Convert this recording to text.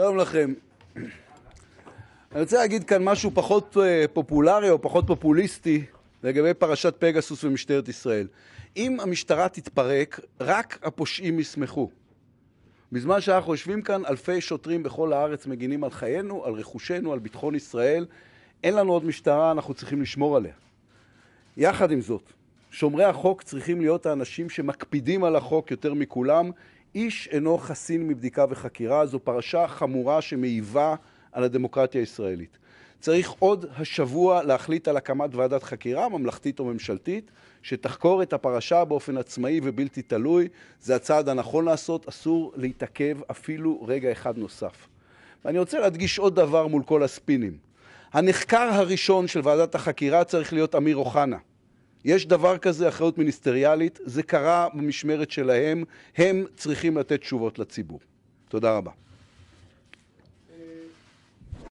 שלום לכם. אני רוצה להגיד כאן משהו פחות אה, פופולרי או פחות פופוליסטי לגבי פרשת פגסוס ומשטרת ישראל. אם המשטרה תתפרק, רק הפושעים ישמחו. בזמן שאנחנו יושבים כאן, אלפי שוטרים בכל הארץ מגינים על חיינו, על רכושנו, על ביטחון ישראל. אין לנו עוד משטרה, אנחנו צריכים לשמור עליה. יחד עם זאת, שומרי החוק צריכים להיות האנשים שמקפידים על החוק יותר מכולם, איש אינו חסין מבדיקה וחקירה, זו פרשה חמורה שמעיבה על הדמוקרטיה הישראלית. צריך עוד השבוע להחליט על הקמת ועדת חקירה, ממלכתית או ממשלתית, שתחקור את הפרשה באופן עצמאי ובלתי תלוי. זה הצעד הנכון לעשות, אסור להתעכב אפילו רגע אחד נוסף. ואני רוצה להדגיש עוד דבר מול כל הספינים. הנחקר הראשון של ועדת החקירה צריך להיות אמיר אוחנה. יש דבר כזה, אחריות מיניסטריאלית, זה קרה במשמרת שלהם, הם צריכים לתת תשובות לציבור. תודה רבה.